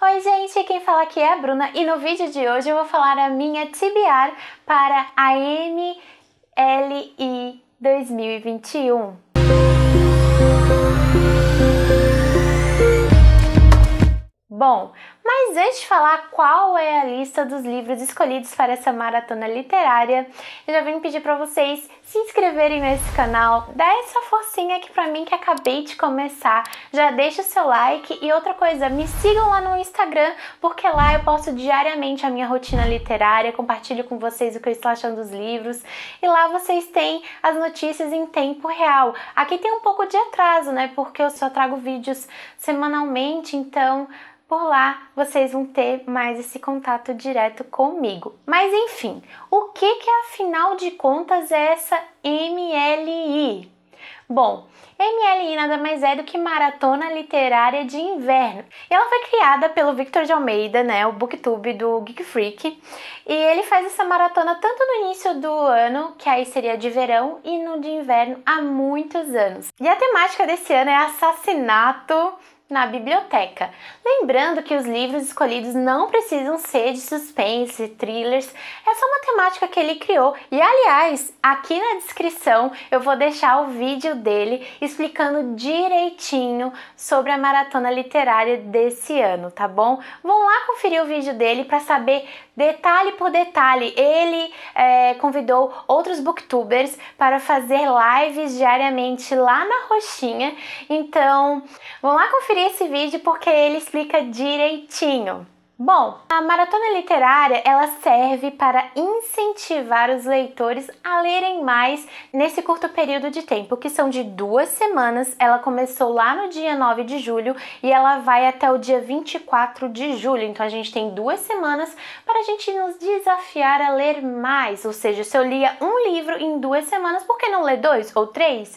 Oi gente, quem fala aqui é a Bruna e no vídeo de hoje eu vou falar a minha TBR para a MLI 2021. Bom, mas antes de falar qual é a lista dos livros escolhidos para essa maratona literária, eu já vim pedir para vocês se inscreverem nesse canal, dá essa forcinha aqui para mim que acabei de começar, já deixa o seu like e outra coisa, me sigam lá no Instagram, porque lá eu posto diariamente a minha rotina literária, compartilho com vocês o que eu estou achando dos livros e lá vocês têm as notícias em tempo real. Aqui tem um pouco de atraso, né, porque eu só trago vídeos semanalmente, então por lá vocês vão ter mais esse contato direto comigo. Mas enfim, o que que afinal de contas é essa MLI? Bom, MLI nada mais é do que Maratona Literária de Inverno. ela foi criada pelo Victor de Almeida, né, o booktube do Geek Freak, e ele faz essa maratona tanto no início do ano, que aí seria de verão, e no de inverno há muitos anos. E a temática desse ano é assassinato na biblioteca. Lembrando que os livros escolhidos não precisam ser de suspense, thrillers, é só uma temática que ele criou. E aliás, aqui na descrição eu vou deixar o vídeo dele explicando direitinho sobre a maratona literária desse ano, tá bom? Vão lá conferir o vídeo dele para saber detalhe por detalhe. Ele é, é, convidou outros booktubers para fazer lives diariamente lá na Roxinha. Então, vão lá conferir esse vídeo porque ele explica direitinho. Bom, a maratona literária ela serve para incentivar os leitores a lerem mais nesse curto período de tempo, que são de duas semanas. Ela começou lá no dia 9 de julho e ela vai até o dia 24 de julho. Então a gente tem duas semanas para a gente nos desafiar a ler mais. Ou seja, se eu lia um livro em duas semanas, por que não ler dois ou três?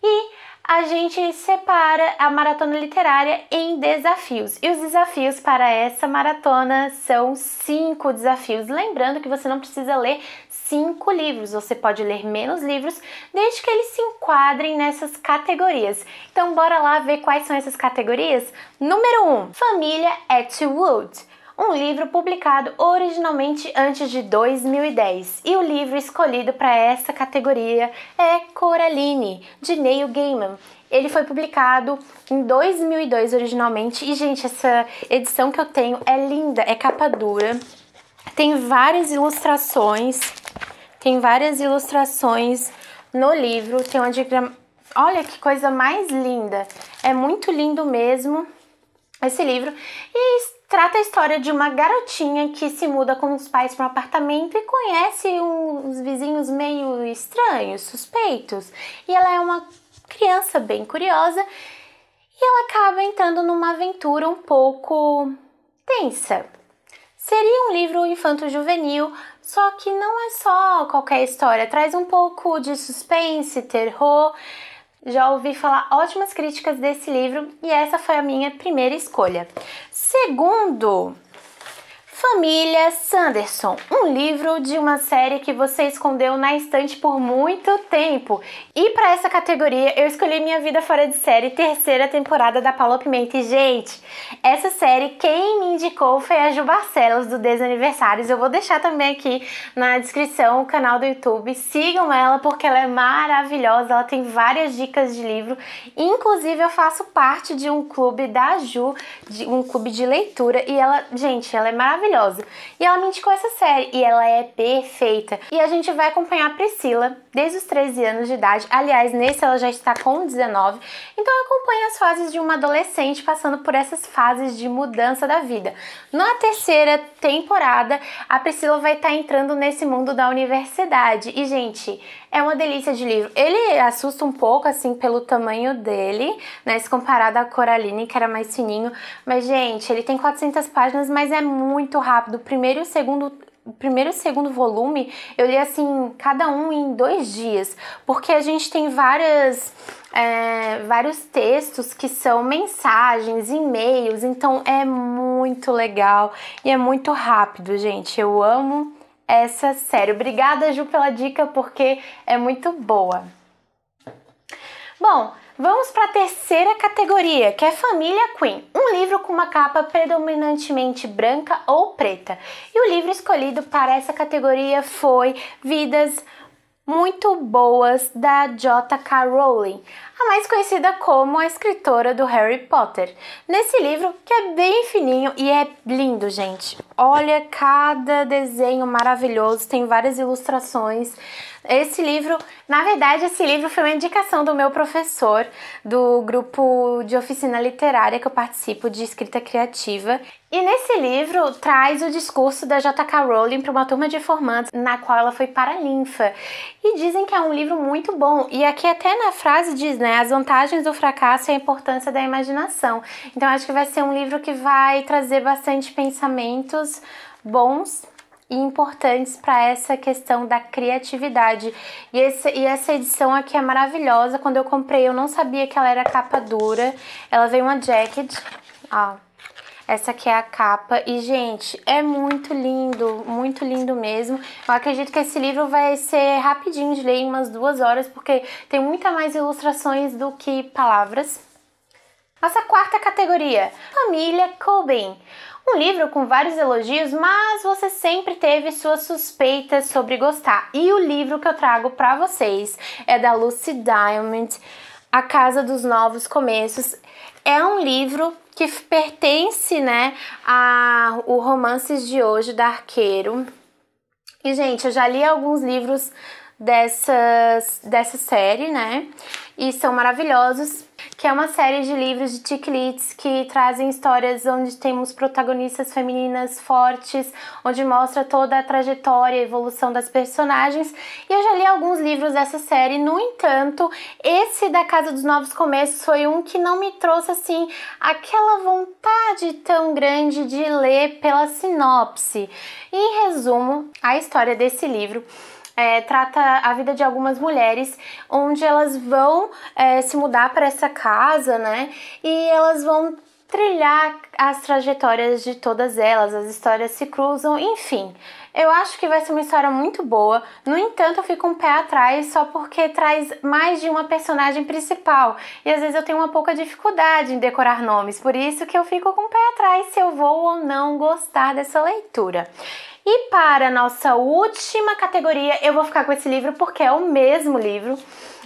E a gente separa a maratona literária em desafios. E os desafios para essa maratona são cinco desafios. Lembrando que você não precisa ler cinco livros, você pode ler menos livros, desde que eles se enquadrem nessas categorias. Então, bora lá ver quais são essas categorias? Número 1: um, Família Atwood um livro publicado originalmente antes de 2010. E o livro escolhido para essa categoria é Coraline, de Neil Gaiman. Ele foi publicado em 2002 originalmente e gente, essa edição que eu tenho é linda, é capa dura. Tem várias ilustrações, tem várias ilustrações no livro, tem uma diagrama Olha que coisa mais linda! É muito lindo mesmo esse livro. E Trata a história de uma garotinha que se muda com os pais para um apartamento e conhece uns vizinhos meio estranhos, suspeitos. E ela é uma criança bem curiosa e ela acaba entrando numa aventura um pouco tensa. Seria um livro infanto-juvenil, só que não é só qualquer história, traz um pouco de suspense, terror já ouvi falar ótimas críticas desse livro e essa foi a minha primeira escolha. Segundo, Família Sanderson, um livro de uma série que você escondeu na estante por muito tempo. E para essa categoria eu escolhi Minha Vida Fora de Série, terceira temporada da Paula Pimenta. E, gente, essa série quem me indicou foi a Ju Barcelos do Desaniversários. Eu vou deixar também aqui na descrição o canal do YouTube. Sigam ela porque ela é maravilhosa, ela tem várias dicas de livro. Inclusive eu faço parte de um clube da Ju, de um clube de leitura e ela, gente, ela é maravilhosa maravilhosa. E ela me indicou essa série e ela é perfeita. E a gente vai acompanhar a Priscila, desde os 13 anos de idade. Aliás, nesse ela já está com 19. Então acompanha as fases de uma adolescente passando por essas fases de mudança da vida. Na terceira temporada, a Priscila vai estar tá entrando nesse mundo da universidade. E, gente, é uma delícia de livro. Ele assusta um pouco, assim, pelo tamanho dele, né? Se comparado à Coraline, que era mais fininho. Mas, gente, ele tem 400 páginas, mas é muito rápido. O primeiro e o segundo primeiro e segundo volume, eu li assim, cada um em dois dias, porque a gente tem várias. É, vários textos que são mensagens, e-mails, então é muito legal e é muito rápido, gente. Eu amo essa série. Obrigada, Ju, pela dica, porque é muito boa. Bom, Vamos para a terceira categoria, que é Família Queen, um livro com uma capa predominantemente branca ou preta. E o livro escolhido para essa categoria foi Vidas muito boas da J.K. Rowling a mais conhecida como a escritora do Harry Potter. Nesse livro, que é bem fininho e é lindo, gente. Olha cada desenho maravilhoso, tem várias ilustrações. Esse livro, na verdade, esse livro foi uma indicação do meu professor do grupo de oficina literária que eu participo de escrita criativa. E nesse livro traz o discurso da J.K. Rowling para uma turma de formandos na qual ela foi paralinfa. E dizem que é um livro muito bom. E aqui até na frase diz, né, as vantagens do fracasso e a importância da imaginação. Então acho que vai ser um livro que vai trazer bastante pensamentos bons e importantes para essa questão da criatividade. E, esse, e essa edição aqui é maravilhosa. Quando eu comprei, eu não sabia que ela era capa dura. Ela veio uma jacket, ó, essa aqui é a capa e, gente, é muito lindo, muito lindo mesmo. Eu acredito que esse livro vai ser rapidinho de ler, em umas duas horas, porque tem muita mais ilustrações do que palavras. Nossa quarta categoria, Família Coben. Um livro com vários elogios, mas você sempre teve suas suspeitas sobre gostar. E o livro que eu trago para vocês é da Lucy Diamond, A Casa dos Novos Começos. É um livro que pertence, né, a o Romances de Hoje da Arqueiro. E gente, eu já li alguns livros dessas dessa série, né? E são maravilhosos que é uma série de livros de ticlits que trazem histórias onde temos protagonistas femininas fortes, onde mostra toda a trajetória e evolução das personagens. E eu já li alguns livros dessa série, no entanto, esse da Casa dos Novos Começos foi um que não me trouxe assim aquela vontade tão grande de ler pela sinopse. Em resumo, a história desse livro é, trata a vida de algumas mulheres, onde elas vão é, se mudar para essa casa, né? E elas vão trilhar as trajetórias de todas elas, as histórias se cruzam, enfim. Eu acho que vai ser uma história muito boa. No entanto, eu fico um pé atrás só porque traz mais de uma personagem principal. E às vezes eu tenho uma pouca dificuldade em decorar nomes, por isso que eu fico com o pé atrás se eu vou ou não gostar dessa leitura. E para a nossa última categoria, eu vou ficar com esse livro porque é o mesmo livro.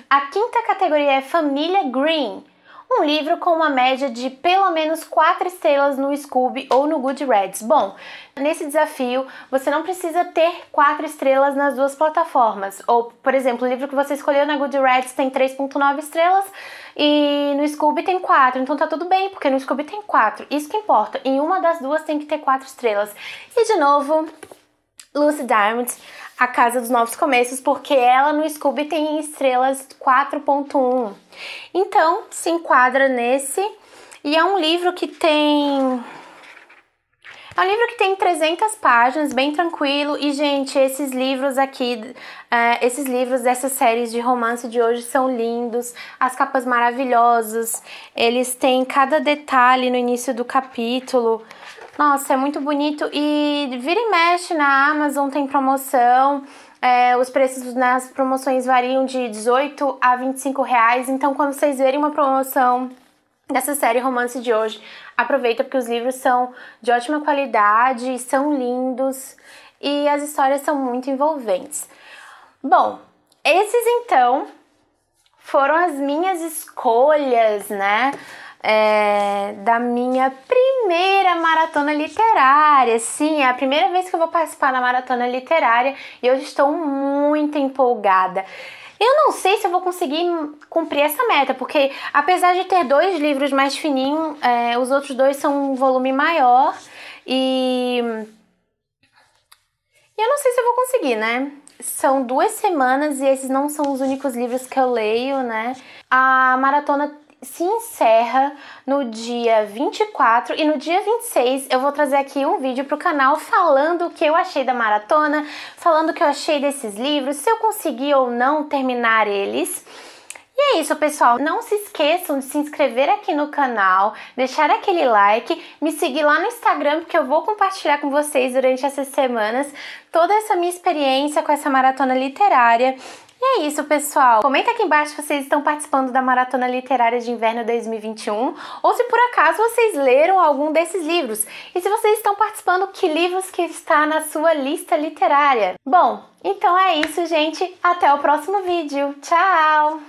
A quinta categoria é Família Green um livro com uma média de pelo menos 4 estrelas no Scoob ou no Goodreads. Bom, nesse desafio você não precisa ter 4 estrelas nas duas plataformas. Ou, por exemplo, o livro que você escolheu na Goodreads tem 3.9 estrelas e no Scoob tem 4. Então tá tudo bem, porque no Scoob tem 4. Isso que importa. Em uma das duas tem que ter 4 estrelas. E de novo, Lucy Diamond, A Casa dos Novos Começos, porque ela no Scooby tem estrelas 4.1. Então, se enquadra nesse. E é um livro que tem. É um livro que tem 300 páginas, bem tranquilo. E, gente, esses livros aqui, uh, esses livros dessas séries de romance de hoje são lindos, as capas maravilhosas. Eles têm cada detalhe no início do capítulo. Nossa, é muito bonito e vira e mexe na Amazon, tem promoção. É, os preços nas promoções variam de 18 a 25 reais. Então, quando vocês verem uma promoção dessa série Romance de hoje, aproveita porque os livros são de ótima qualidade, são lindos e as histórias são muito envolventes. Bom, esses então foram as minhas escolhas, né? é, da minha primeira maratona literária. Sim, é a primeira vez que eu vou participar da maratona literária e eu estou muito empolgada. Eu não sei se eu vou conseguir cumprir essa meta, porque apesar de ter dois livros mais fininhos, é, os outros dois são um volume maior e. Eu não sei se eu vou conseguir, né? São duas semanas e esses não são os únicos livros que eu leio, né? A maratona se encerra no dia 24 e no dia 26 eu vou trazer aqui um vídeo pro canal falando o que eu achei da maratona, falando o que eu achei desses livros, se eu consegui ou não terminar eles. E é isso, pessoal. Não se esqueçam de se inscrever aqui no canal, deixar aquele like, me seguir lá no Instagram, porque eu vou compartilhar com vocês durante essas semanas toda essa minha experiência com essa maratona literária é isso, pessoal. Comenta aqui embaixo se vocês estão participando da Maratona Literária de Inverno 2021 ou se por acaso vocês leram algum desses livros. E se vocês estão participando, que livros que está na sua lista literária. Bom, então é isso, gente. Até o próximo vídeo. Tchau!